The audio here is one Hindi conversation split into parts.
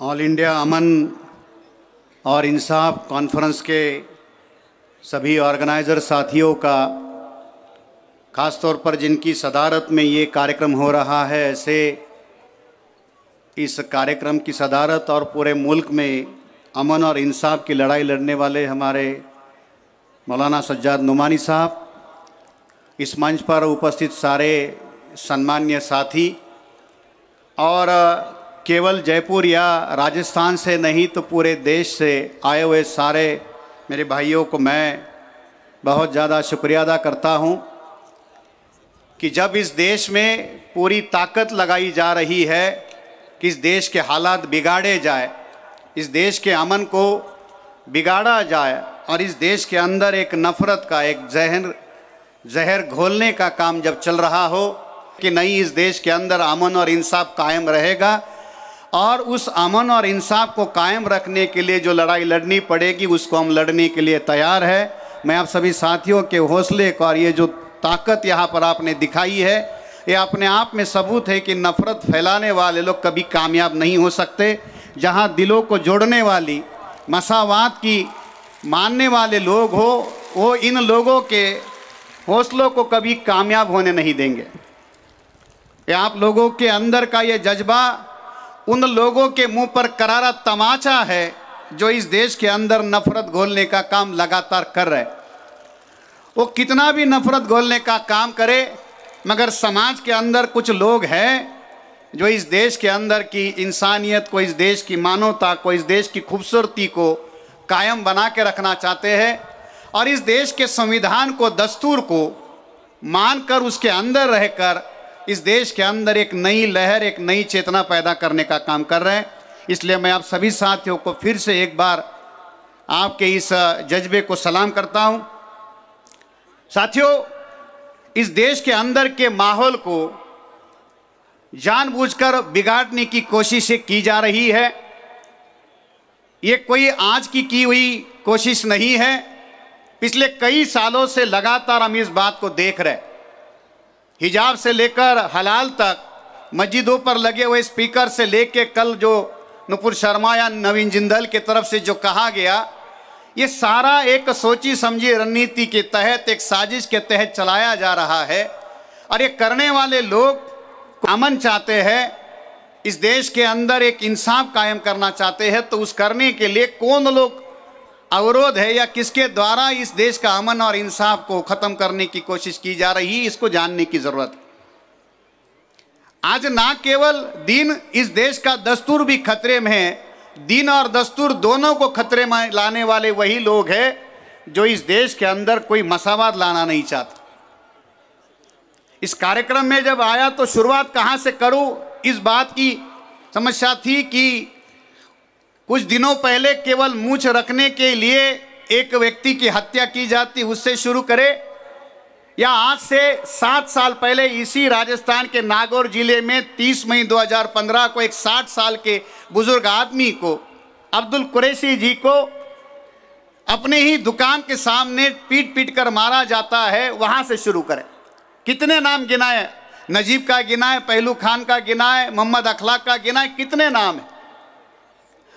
ऑल इंडिया अमन और इंसाफ कॉन्फ्रेंस के सभी ऑर्गेनाइज़र साथियों का ख़ास तौर पर जिनकी सदारत में ये कार्यक्रम हो रहा है ऐसे इस कार्यक्रम की सदारत और पूरे मुल्क में अमन और इंसाफ की लड़ाई लड़ने वाले हमारे मौलाना सज्जाद नुमानी साहब इस मंच पर उपस्थित सारे सम्मान्य साथी और केवल जयपुर या राजस्थान से नहीं तो पूरे देश से आए हुए सारे मेरे भाइयों को मैं बहुत ज़्यादा शुक्रिया अदा करता हूँ कि जब इस देश में पूरी ताकत लगाई जा रही है कि इस देश के हालात बिगाड़े जाए इस देश के अमन को बिगाड़ा जाए और इस देश के अंदर एक नफ़रत का एक जहर जहर घोलने का काम जब चल रहा हो कि नहीं इस देश के अंदर अमन और इंसाफ कायम रहेगा और उस अमन और इंसाफ को कायम रखने के लिए जो लड़ाई लड़नी पड़ेगी उसको हम लड़ने के लिए तैयार है मैं आप सभी साथियों के हौसले का और ये जो ताकत यहाँ पर आपने दिखाई है ये अपने आप में सबूत है कि नफ़रत फैलाने वाले लोग कभी कामयाब नहीं हो सकते जहाँ दिलों को जोड़ने वाली मसावात की मानने वाले लोग हो वो इन लोगों के हौसलों को कभी कामयाब होने नहीं देंगे ये आप लोगों के अंदर का ये जज्बा उन लोगों के मुंह पर करारा तमाचा है जो इस देश के अंदर नफरत घोलने का काम लगातार कर रहे वो कितना भी नफरत घोलने का काम करे मगर समाज के अंदर कुछ लोग हैं जो इस देश के अंदर की इंसानियत को इस देश की मानवता को इस देश की खूबसूरती को कायम बना के रखना चाहते हैं और इस देश के संविधान को दस्तूर को मानकर उसके अंदर रहकर इस देश के अंदर एक नई लहर एक नई चेतना पैदा करने का काम कर रहे हैं इसलिए मैं आप सभी साथियों को फिर से एक बार आपके इस जज्बे को सलाम करता हूं साथियों इस देश के अंदर के माहौल को जानबूझकर बिगाड़ने की कोशिश की जा रही है ये कोई आज की की हुई कोशिश नहीं है पिछले कई सालों से लगातार हम इस बात को देख रहे हैं हिजाब से लेकर हलाल तक मस्जिदों पर लगे हुए स्पीकर से लेके कल जो नुपुर शर्मा या नवीन जिंदल के तरफ से जो कहा गया ये सारा एक सोची समझी रणनीति के तहत एक साजिश के तहत चलाया जा रहा है और ये करने वाले लोग अमन चाहते हैं इस देश के अंदर एक इंसाफ कायम करना चाहते हैं तो उस करने के लिए कौन लोग अवरोध है या किसके द्वारा इस देश का अमन और इंसाफ को खत्म करने की कोशिश की जा रही है इसको जानने की जरूरत है आज ना केवल दिन इस देश का दस्तूर भी खतरे में है दिन और दस्तूर दोनों को खतरे में लाने वाले वही लोग हैं जो इस देश के अंदर कोई मसावाद लाना नहीं चाहते इस कार्यक्रम में जब आया तो शुरुआत कहां से करूं इस बात की समस्या थी कि कुछ दिनों पहले केवल मूछ रखने के लिए एक व्यक्ति की हत्या की जाती उससे शुरू करे या आज से सात साल पहले इसी राजस्थान के नागौर जिले में 30 मई 2015 को एक 60 साल के बुजुर्ग आदमी को अब्दुल कुरैशी जी को अपने ही दुकान के सामने पीट पीट कर मारा जाता है वहाँ से शुरू करें कितने नाम गिनाए नजीब का गिनाए पहलू खान का गिनाए मोहम्मद अखलाक का गिनाए कितने नाम है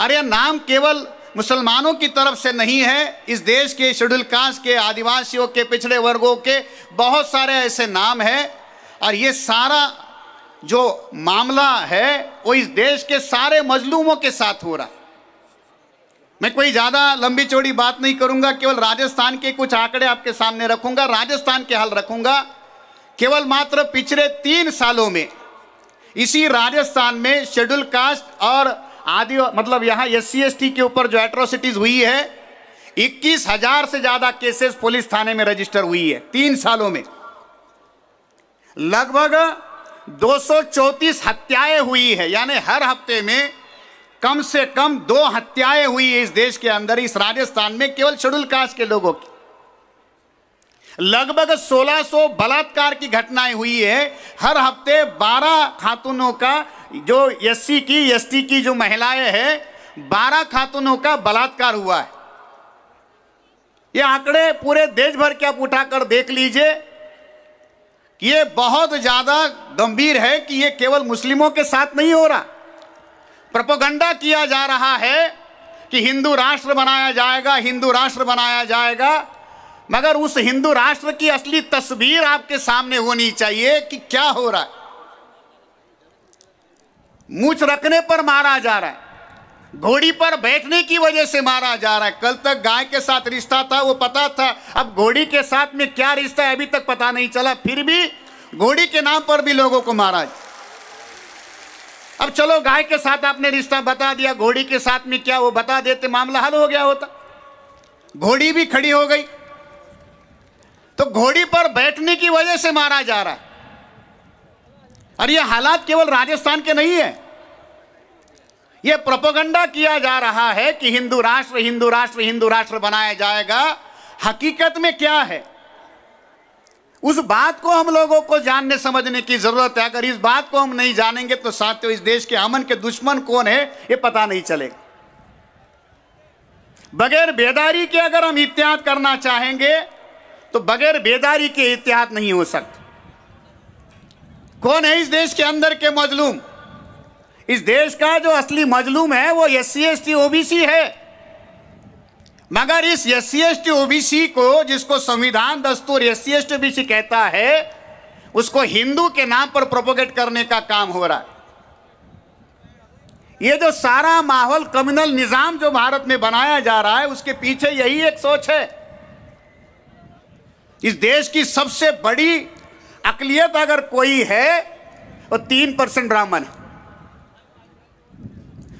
अरे नाम केवल मुसलमानों की तरफ से नहीं है इस देश के शेड्यूल कास्ट के आदिवासियों के पिछड़े वर्गों के बहुत सारे ऐसे नाम हैं और ये सारा जो मामला है वो इस देश के सारे मजलूमों के साथ हो रहा मैं कोई ज़्यादा लंबी चौड़ी बात नहीं करूंगा केवल राजस्थान के कुछ आंकड़े आपके सामने रखूंगा राजस्थान के हाल रखूंगा केवल मात्र पिछले तीन सालों में इसी राजस्थान में शेड्यूल कास्ट और आदि मतलब यहाँ एस सी के ऊपर जो एट्रोसिटीज हुई है इक्कीस हजार से ज्यादा केसेस पुलिस थाने में रजिस्टर हुई है तीन सालों में लगभग दो हत्याएं हुई है यानी हर हफ्ते में कम से कम दो हत्याएं हुई है इस देश के अंदर इस राजस्थान में केवल शेड्यूल कास्ट के लोगों की लगभग 1600 बलात्कार की घटनाएं हुई है हर हफ्ते 12 खातूनों का जो एससी की एसटी की जो महिलाएं हैं बारह खातूनों का बलात्कार हुआ है ये आंकड़े पूरे देश भर के आप उठाकर देख लीजिए ये बहुत ज़्यादा गंभीर है कि ये केवल मुस्लिमों के साथ नहीं हो रहा प्रपोगंडा किया जा रहा है कि हिंदू राष्ट्र बनाया जाएगा हिंदू राष्ट्र बनाया जाएगा मगर उस हिंदू राष्ट्र की असली तस्वीर आपके सामने होनी चाहिए कि क्या हो रहा है मूछ रखने पर मारा जा रहा है घोड़ी पर बैठने की वजह से मारा जा रहा है कल तक गाय के साथ रिश्ता था वो पता था अब घोड़ी के साथ में क्या रिश्ता है अभी तक पता नहीं चला फिर भी घोड़ी के नाम पर भी लोगों को मारा अब चलो गाय के साथ आपने रिश्ता बता दिया घोड़ी के साथ में क्या वो बता देते मामला हल हो गया होता घोड़ी भी खड़ी हो गई तो घोड़ी पर बैठने की वजह से मारा जा रहा है और ये हालात केवल राजस्थान के नहीं है ये प्रोपोगंडा किया जा रहा है कि हिंदू राष्ट्र हिंदू राष्ट्र हिंदू राष्ट्र बनाया जाएगा हकीकत में क्या है उस बात को हम लोगों को जानने समझने की जरूरत है अगर इस बात को हम नहीं जानेंगे तो साथियों इस देश के अमन के दुश्मन कौन है ये पता नहीं चलेगा बगैर बेदारी के अगर हम इत्याद करना चाहेंगे तो बगैर बेदारी के इत्याद नहीं हो सकते कौन है इस देश के अंदर के मजलूम इस देश का जो असली मजलूम है वो एस सी एस टी है मगर इस एस सी एस टी को जिसको संविधान दस्तूर एस सी एस टी कहता है उसको हिंदू के नाम पर प्रोपोगेट करने का काम हो रहा है ये जो सारा माहौल कम्युनल निज़ाम जो भारत में बनाया जा रहा है उसके पीछे यही एक सोच है इस देश की सबसे बड़ी अकलियत अगर कोई है वो तीन परसेंट ब्राह्मण है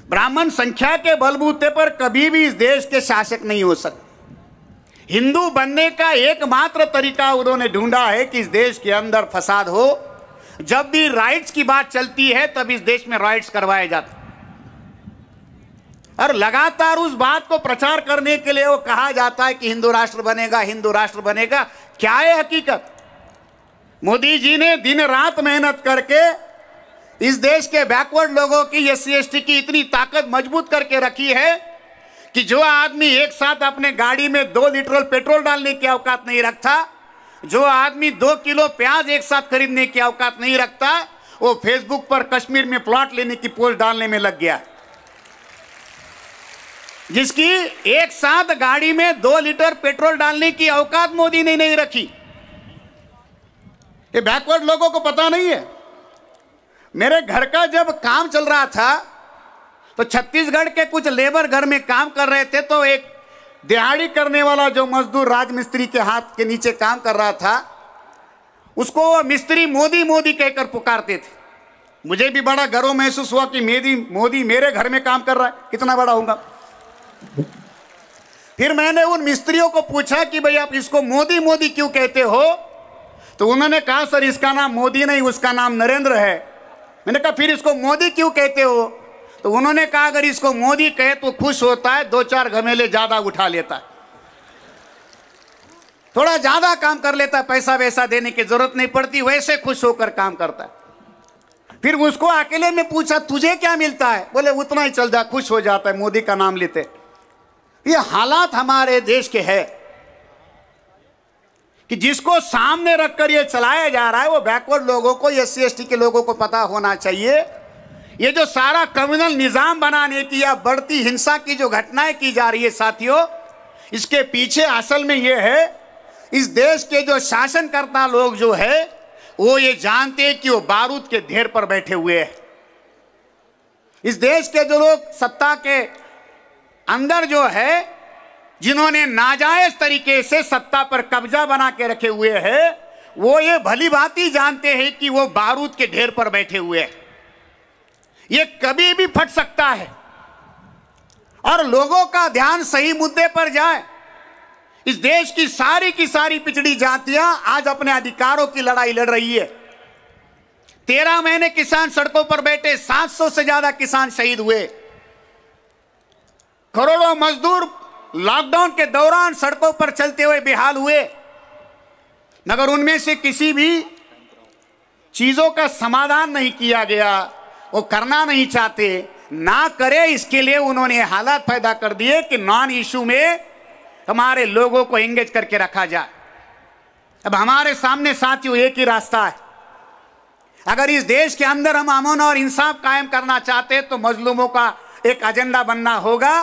ब्राह्मण संख्या के बलबूते पर कभी भी इस देश के शासक नहीं हो सकते हिंदू बनने का एकमात्र तरीका उन्होंने ढूंढा है कि इस देश के अंदर फसाद हो जब भी राइट्स की बात चलती है तब इस देश में राइट्स करवाए जाते और लगातार उस बात को प्रचार करने के लिए वो कहा जाता है कि हिंदू राष्ट्र बनेगा हिंदू राष्ट्र बनेगा क्या है हकीकत मोदी जी ने दिन रात मेहनत करके इस देश के बैकवर्ड लोगों की एस सी की इतनी ताकत मजबूत करके रखी है कि जो आदमी एक साथ अपने गाड़ी में दो लीटर पेट्रोल डालने की अवकात नहीं रखता जो आदमी दो किलो प्याज एक साथ खरीदने की अवकात नहीं रखता वो फेसबुक पर कश्मीर में प्लॉट लेने की पोस्ट डालने में लग गया जिसकी एक साथ गाड़ी में दो लीटर पेट्रोल डालने की अवकात मोदी ने नहीं रखी ये बैकवर्ड लोगों को पता नहीं है मेरे घर का जब काम चल रहा था तो छत्तीसगढ़ के कुछ लेबर घर में काम कर रहे थे तो एक दिहाड़ी करने वाला जो मजदूर राजमिस्त्री के हाथ के नीचे काम कर रहा था उसको मिस्त्री मोदी मोदी कहकर पुकारते थे मुझे भी बड़ा गर्व महसूस हुआ कि मेरी मोदी मेरे घर में काम कर रहा है कितना बड़ा होगा फिर मैंने उन मिस्त्रियों को पूछा कि भाई आप इसको मोदी मोदी क्यों कहते हो तो उन्होंने कहा सर इसका नाम मोदी नहीं उसका नाम नरेंद्र है मैंने कहा फिर इसको मोदी क्यों कहते हो तो उन्होंने कहा अगर इसको मोदी कहे तो खुश होता है दो चार घमेले ज़्यादा उठा लेता है थोड़ा ज़्यादा काम कर लेता है पैसा वैसा देने की ज़रूरत नहीं पड़ती वैसे खुश होकर काम करता है फिर उसको अकेले में पूछा तुझे क्या मिलता है बोले उतना ही चल जा खुश हो जाता है मोदी का नाम लेते ये हालात हमारे देश के है कि जिसको सामने रखकर ये चलाया जा रहा है वो बैकवर्ड लोगों को एस सी के लोगों को पता होना चाहिए ये जो सारा कम्युनल निज़ाम बनाने की या बढ़ती हिंसा की जो घटनाएं की जा रही है साथियों इसके पीछे असल में ये है इस देश के जो शासनकर्ता लोग जो है वो ये जानते हैं कि वो बारूद के ढेर पर बैठे हुए हैं इस देश के जो लोग सत्ता के अंदर जो है जिन्होंने नाजायज तरीके से सत्ता पर कब्जा बना के रखे हुए है वो ये भली भांति जानते हैं कि वो बारूद के ढेर पर बैठे हुए हैं ये कभी भी फट सकता है और लोगों का ध्यान सही मुद्दे पर जाए इस देश की सारी की सारी पिछड़ी जातियां आज अपने अधिकारों की लड़ाई लड़ रही है तेरह महीने किसान सड़कों पर बैठे 700 से ज्यादा किसान शहीद हुए करोड़ों मजदूर लॉकडाउन के दौरान सड़कों पर चलते हुए बेहाल हुए मगर उनमें से किसी भी चीज़ों का समाधान नहीं किया गया वो करना नहीं चाहते ना करे इसके लिए उन्होंने हालात पैदा कर दिए कि नॉन इश्यू में हमारे लोगों को एंगेज करके रखा जाए अब हमारे सामने साथियों एक ही रास्ता है अगर इस देश के अंदर हम अमन और इंसाफ कायम करना चाहते तो मजलूमों का एक एजेंडा बनना होगा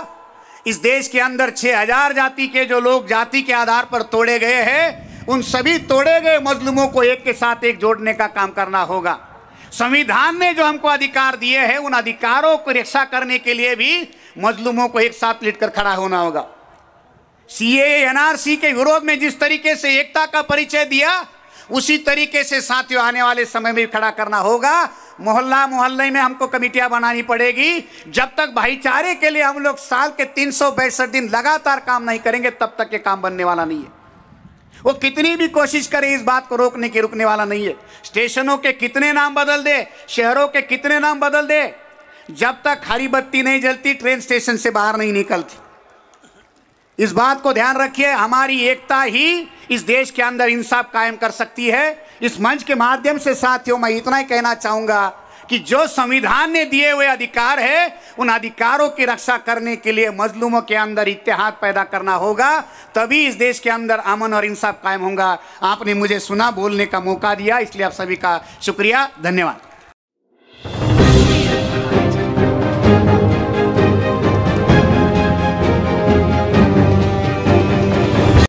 इस देश के अंदर 6000 जाति के जो लोग जाति के आधार पर तोड़े गए हैं उन सभी तोड़े गए मजलूमों को एक के साथ एक जोड़ने का काम करना होगा संविधान ने जो हमको अधिकार दिए हैं उन अधिकारों को रक्षा करने के लिए भी मजलूमों को एक साथ लेट खड़ा होना होगा सी एनआरसी के विरोध में जिस तरीके से एकता का परिचय दिया उसी तरीके से साथियों आने वाले समय में खड़ा करना होगा मोहल्ला मोहल्ले में हमको कमिटियां बनानी पड़ेगी जब तक भाईचारे के लिए हम लोग साल के तीन दिन लगातार काम नहीं करेंगे तब तक ये काम बनने वाला नहीं है वो कितनी भी कोशिश करे इस बात को रोकने की रुकने वाला नहीं है स्टेशनों के कितने नाम बदल दे शहरों के कितने नाम बदल दे जब तक हरी बत्ती नहीं जलती ट्रेन स्टेशन से बाहर नहीं निकलती इस बात को ध्यान रखिए हमारी एकता ही इस देश के अंदर इंसाफ कायम कर सकती है इस मंच के माध्यम से साथियों मैं इतना ही कहना चाहूंगा कि जो संविधान ने दिए हुए अधिकार है उन अधिकारों की रक्षा करने के लिए मजलूमों के अंदर इतिहाद पैदा करना होगा तभी इस देश के अंदर अमन और इंसाफ कायम होगा आपने मुझे सुना बोलने का मौका दिया इसलिए आप सभी का शुक्रिया धन्यवाद